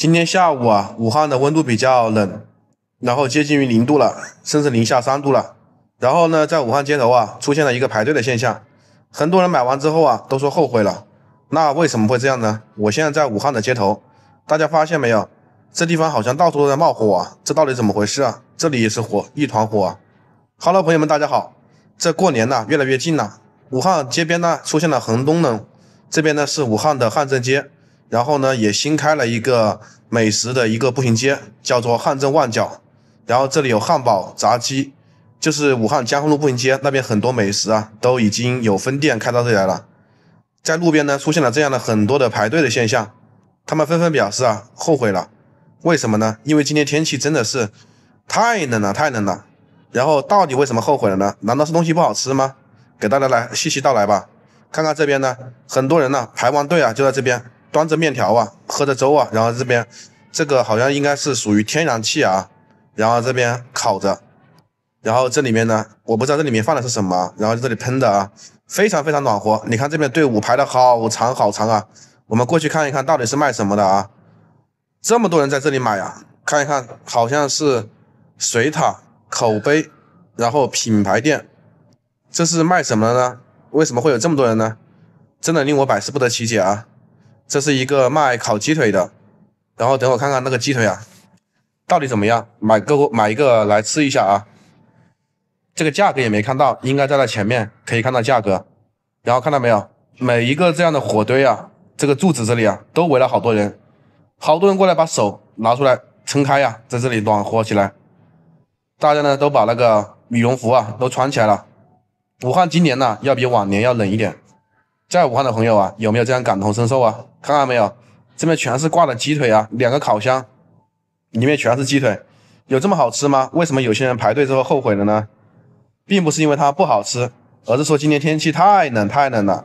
今天下午啊，武汉的温度比较冷，然后接近于零度了，甚至零下三度了。然后呢，在武汉街头啊，出现了一个排队的现象，很多人买完之后啊，都说后悔了。那为什么会这样呢？我现在在武汉的街头，大家发现没有，这地方好像到处都在冒火，啊！这到底怎么回事啊？这里也是火，一团火。Hello，朋友们，大家好，这过年呢，越来越近了。武汉街边呢，出现了寒冬冷，这边呢是武汉的汉正街。然后呢，也新开了一个美食的一个步行街，叫做汉正旺角。然后这里有汉堡、炸鸡，就是武汉江汉路步行街那边很多美食啊，都已经有分店开到这里来了。在路边呢，出现了这样的很多的排队的现象，他们纷纷表示啊，后悔了。为什么呢？因为今天天气真的是太冷了，太冷了。然后到底为什么后悔了呢？难道是东西不好吃吗？给大家来细细道来吧。看看这边呢，很多人呢排完队啊，就在这边。端着面条啊，喝着粥啊，然后这边这个好像应该是属于天然气啊，然后这边烤着，然后这里面呢，我不知道这里面放的是什么，然后这里喷的啊，非常非常暖和。你看这边队伍排的好长好长啊，我们过去看一看到底是卖什么的啊？这么多人在这里买啊，看一看好像是水塔口碑，然后品牌店，这是卖什么的呢？为什么会有这么多人呢？真的令我百思不得其解啊！这是一个卖烤鸡腿的，然后等我看看那个鸡腿啊，到底怎么样？买个买一个来吃一下啊。这个价格也没看到，应该在那前面可以看到价格。然后看到没有？每一个这样的火堆啊，这个柱子这里啊，都围了好多人，好多人过来把手拿出来撑开呀，在这里暖和起来。大家呢都把那个羽绒服啊都穿起来了。武汉今年呢要比往年要冷一点。在武汉的朋友啊，有没有这样感同身受啊？看到没有，这边全是挂的鸡腿啊，两个烤箱里面全是鸡腿，有这么好吃吗？为什么有些人排队之后后悔了呢？并不是因为它不好吃，而是说今天天气太冷太冷了，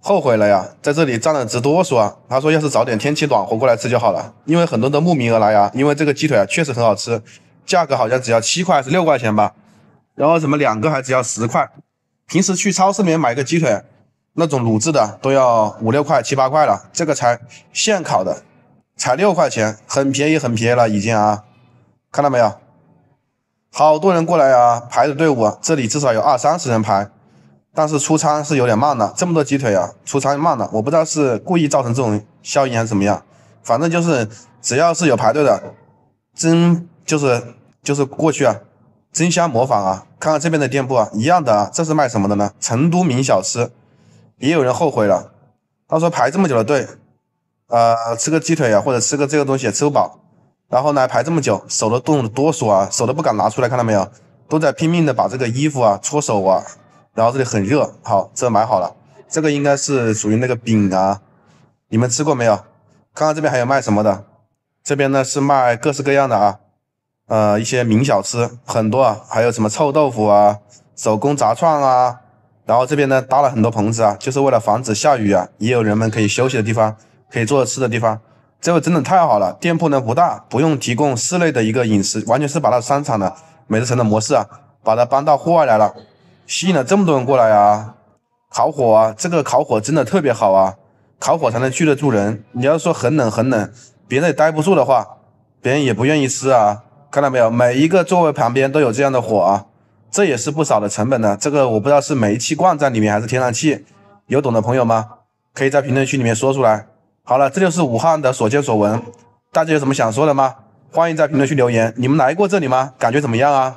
后悔了呀，在这里站了直哆嗦啊。他说要是早点天气暖和过来吃就好了，因为很多都慕名而来呀，因为这个鸡腿啊确实很好吃，价格好像只要七块还是六块钱吧，然后怎么两个还只要十块？平时去超市里面买个鸡腿。那种卤制的都要五六块、七八块了，这个才现烤的，才六块钱，很便宜、很便宜了已经啊！看到没有？好多人过来啊，排着队伍，这里至少有二三十人排，但是出餐是有点慢的。这么多鸡腿啊，出餐慢了，我不知道是故意造成这种效应还是怎么样，反正就是只要是有排队的，真就是就是过去啊，争相模仿啊！看看这边的店铺啊，一样的啊，这是卖什么的呢？成都名小吃。也有人后悔了，他说排这么久的队，呃，吃个鸡腿啊，或者吃个这个东西也吃不饱，然后呢排这么久，手都冻得哆嗦啊，手都不敢拿出来，看到没有？都在拼命的把这个衣服啊搓手啊，然后这里很热。好，这买好了，这个应该是属于那个饼啊，你们吃过没有？看看这边还有卖什么的，这边呢是卖各式各样的啊，呃，一些名小吃很多，啊，还有什么臭豆腐啊，手工炸串啊。然后这边呢搭了很多棚子啊，就是为了防止下雨啊，也有人们可以休息的地方，可以坐着吃的地方。这个真的太好了。店铺呢不大，不用提供室内的一个饮食，完全是把它商场的美食城的模式啊，把它搬到户外来了，吸引了这么多人过来啊。烤火啊，这个烤火真的特别好啊，烤火才能聚得住人。你要说很冷很冷，别人也待不住的话，别人也不愿意吃啊。看到没有，每一个座位旁边都有这样的火啊。这也是不少的成本呢。这个我不知道是煤气罐在里面还是天然气，有懂的朋友吗？可以在评论区里面说出来。好了，这就是武汉的所见所闻，大家有什么想说的吗？欢迎在评论区留言。你们来过这里吗？感觉怎么样啊？